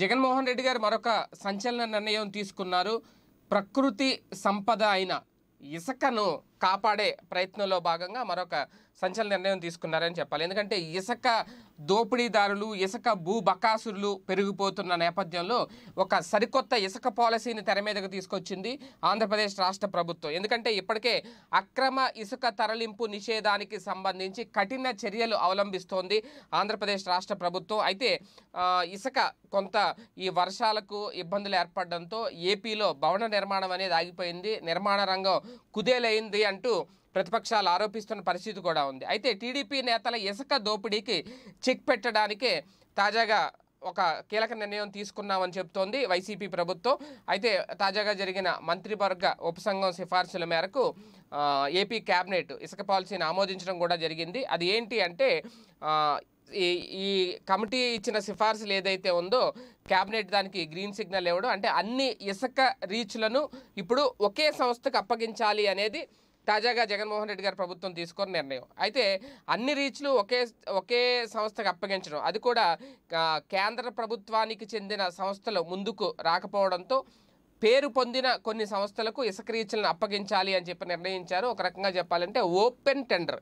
జగన్మోహన్ రెడ్డి గారు మరొక సంచలన నిర్ణయం తీసుకున్నారు ప్రకృతి సంపద అయిన ఇసుకను కాపాడే ప్రయత్నంలో భాగంగా మరొక సంచలన నిర్ణయం తీసుకున్నారని చెప్పాలి ఎందుకంటే ఇసుక దోపిడీదారులు ఇసుక భూ బకాసురులు పెరిగిపోతున్న నేపథ్యంలో ఒక సరికొత్త ఇసుక పాలసీని తెర మీదకు తీసుకొచ్చింది ఆంధ్రప్రదేశ్ రాష్ట్ర ప్రభుత్వం ఎందుకంటే ఇప్పటికే అక్రమ ఇసుక తరలింపు నిషేధానికి సంబంధించి కఠిన చర్యలు అవలంబిస్తోంది ఆంధ్రప్రదేశ్ రాష్ట్ర ప్రభుత్వం అయితే ఇసుక కొంత ఈ వర్షాలకు ఇబ్బందులు ఏర్పడడంతో ఏపీలో భవన నిర్మాణం అనేది ఆగిపోయింది నిర్మాణ రంగం కుదేలైంది అంటూ ప్రతిపక్షాలు ఆరోపిస్తున్న పరిస్థితి కూడా ఉంది అయితే టీడీపీ నేతల ఇసుక దోపిడీకి చెక్ పెట్టడానికే తాజాగా ఒక కీలక నిర్ణయం తీసుకున్నామని చెబుతోంది వైసీపీ ప్రభుత్వం అయితే తాజాగా జరిగిన మంత్రివర్గ ఉపసంఘం సిఫార్సుల మేరకు ఏపీ క్యాబినెట్ ఇసుక పాలసీని ఆమోదించడం కూడా జరిగింది అది ఏంటి అంటే ఈ ఈ కమిటీ ఇచ్చిన సిఫార్సులు ఏదైతే ఉందో క్యాబినెట్ దానికి గ్రీన్ సిగ్నల్ ఇవ్వడం అంటే అన్ని ఇసుక రీచ్లను ఇప్పుడు ఒకే సంస్థకు అప్పగించాలి అనేది తాజాగా జగన్మోహన్ రెడ్డి గారు ప్రభుత్వం తీసుకున్న నిర్ణయం అయితే అన్ని రీచ్లు ఒకే ఒకే సంస్థకు అప్పగించడం అది కూడా కేంద్ర ప్రభుత్వానికి చెందిన సంస్థలు ముందుకు రాకపోవడంతో పేరు పొందిన కొన్ని సంస్థలకు ఇసుక రీచ్లను అప్పగించాలి అని చెప్పి నిర్ణయించారు ఒక రకంగా చెప్పాలంటే ఓపెన్ టెండర్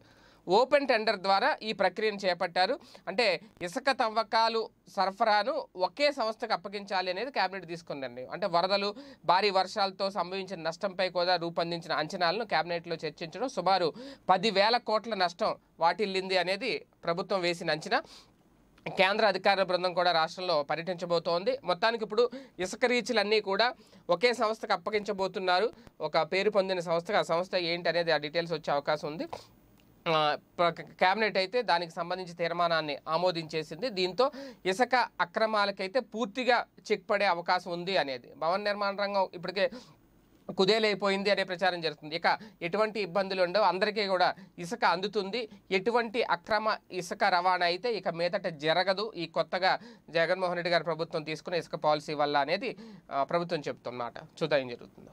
ఓపెన్ టెండర్ ద్వారా ఈ ప్రక్రియను చేపట్టారు అంటే ఇసుక తవ్వకాలు సరఫరాను ఒకే సంస్థకు అప్పగించాలి అనేది కేబినెట్ తీసుకుందండి అంటే వరదలు భారీ వర్షాలతో సంభవించిన నష్టంపై కూడా రూపొందించిన అంచనాలను కేబినెట్లో చర్చించడం సుమారు పదివేల కోట్ల నష్టం వాటిల్లింది అనేది ప్రభుత్వం వేసిన అంచనా కేంద్ర అధికార బృందం కూడా రాష్ట్రంలో పర్యటించబోతోంది మొత్తానికి ఇప్పుడు ఇసుక రీచ్లన్నీ కూడా ఒకే సంస్థకు అప్పగించబోతున్నారు ఒక పేరు పొందిన సంస్థగా ఆ సంస్థ ఏంటి అనేది ఆ డీటెయిల్స్ వచ్చే అవకాశం ఉంది కేబినెట్ అయితే దానికి సంబంధించి తీర్మానాన్ని ఆమోదించేసింది దీంతో ఇసుక అక్రమాలకైతే పూర్తిగా చెక్ పడే అవకాశం ఉంది అనేది భవన నిర్మాణ రంగం ఇప్పటికే కుదేలైపోయింది అనే ప్రచారం జరుగుతుంది ఇక ఎటువంటి ఇబ్బందులు ఉండవు అందరికీ కూడా ఇసుక అందుతుంది ఎటువంటి అక్రమ ఇసుక రవాణా అయితే ఇక మీదట జరగదు ఈ కొత్తగా జగన్మోహన్ రెడ్డి గారి ప్రభుత్వం తీసుకున్న ఇసుక పాలసీ వల్ల అనేది ప్రభుత్వం చెబుతుందన్నమాట చూద్దాం ఏం జరుగుతుందో